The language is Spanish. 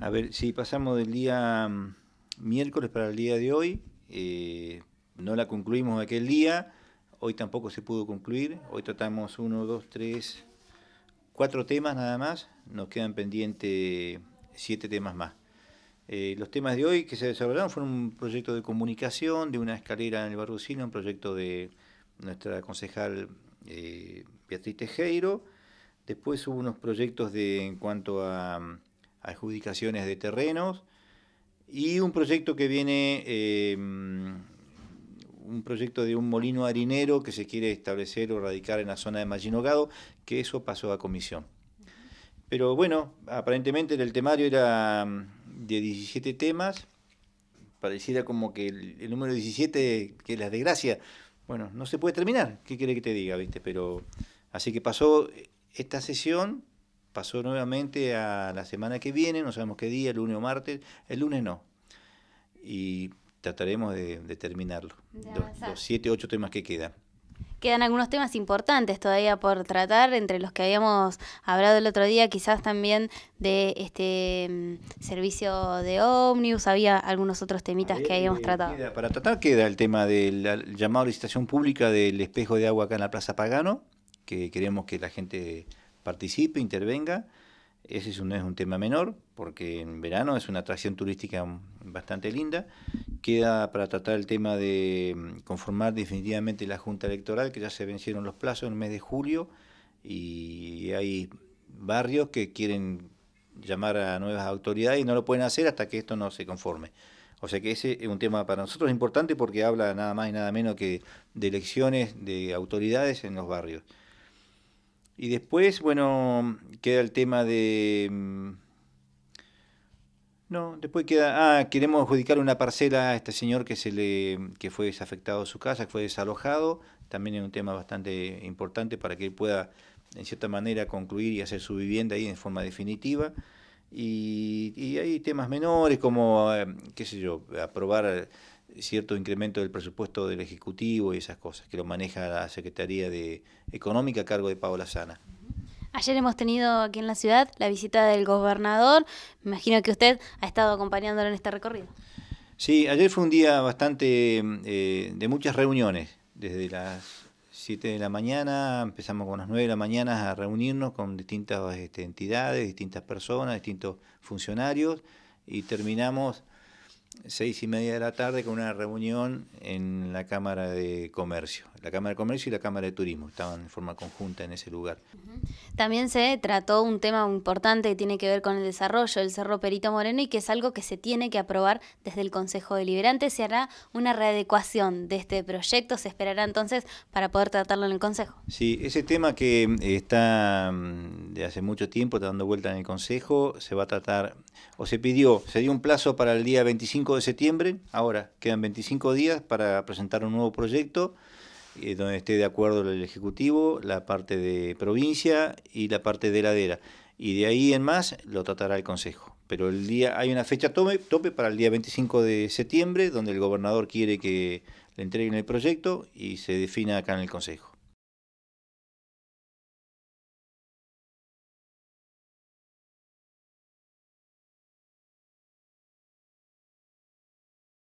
A ver, si pasamos del día mm, miércoles para el día de hoy, eh, no la concluimos aquel día, hoy tampoco se pudo concluir, hoy tratamos uno, dos, tres, cuatro temas nada más, nos quedan pendientes siete temas más. Eh, los temas de hoy que se desarrollaron fueron un proyecto de comunicación, de una escalera en el barrio un proyecto de nuestra concejal eh, Beatriz Tejero. Después hubo unos proyectos de en cuanto a mm, adjudicaciones de terrenos y un proyecto que viene, em, un proyecto de un molino harinero que se quiere establecer o radicar en la zona de Maginogado, que eso pasó a comisión. Pero bueno, aparentemente el temario era em, de 17 temas, pareciera como que el, número 17, que es la desgracia, bueno, no se puede terminar, ¿qué quiere que te diga, viste? Pero, así que pasó esta sesión pasó nuevamente a la semana que viene, no sabemos qué día, lunes o martes, el lunes no. Y trataremos de, terminarlo, los, los, siete, ocho temas que quedan. Quedan algunos temas importantes todavía por tratar, entre los que habíamos hablado el otro día, quizás también de este mm, servicio de ómnibus, había algunos otros temitas que eh, habíamos eh, tratado. para tratar queda el tema del llamado a licitación pública del espejo de agua acá en la Plaza Pagano, que queremos que la gente participe, intervenga. Ese no es un tema menor, porque en verano es una atracción turística bastante linda. Queda para tratar el tema de mm, conformar definitivamente la Junta Electoral, que ya se vencieron los plazos en el mes de julio, y hay barrios que quieren llamar a nuevas autoridades y no lo pueden hacer hasta que esto no se conforme. O sea que ese es un tema para nosotros importante porque habla nada más y nada menos que de elecciones de autoridades en los barrios. Y después, bueno, queda el tema de... Mm, no, después queda, ah, queremos adjudicar una parcela a este señor que se le que fue desafectado de su casa, que fue desalojado, también es un tema bastante importante para que él pueda en cierta manera concluir y hacer su vivienda ahí en forma definitiva. Y, hay temas menores como, eh, qué sé yo, aprobar cierto incremento del presupuesto del Ejecutivo y esas cosas, que lo maneja la Secretaría de Económica a cargo de Paola Sana. Ayer hemos tenido aquí en la ciudad la visita del gobernador. Me imagino que usted ha estado acompañándolo en este recorrido. Sí, ayer fue un día bastante eh, de muchas reuniones. Desde las 7 de la mañana empezamos con las 9 de la mañana a reunirnos con distintas este, entidades, distintas personas, distintos funcionarios y terminamos seis y media de la tarde con una reunión en la Cámara de Comercio, la Cámara de Comercio y la Cámara de Turismo, estaban en forma conjunta en ese lugar. También se trató un tema importante que tiene que ver con el desarrollo del Cerro Perito Moreno y que es algo que se tiene que aprobar desde el Consejo Deliberante, se hará una readecuación de este proyecto, se esperará entonces para poder tratarlo en el Consejo. Sí, ese tema que mm, está mm, de hace mucho tiempo dando vuelta en el Consejo, se va a tratar, o se pidió, se dio un plazo para el día 25 de septiembre, ahora quedan 25 días para presentar un nuevo proyecto eh, donde esté de acuerdo el Ejecutivo, la parte de provincia y la parte de heladera. Y de ahí en más lo tratará el Consejo. Pero el día hay una fecha tope, tope para el día 25 de septiembre, donde el gobernador quiere que le entreguen el proyecto y se defina acá en el Consejo.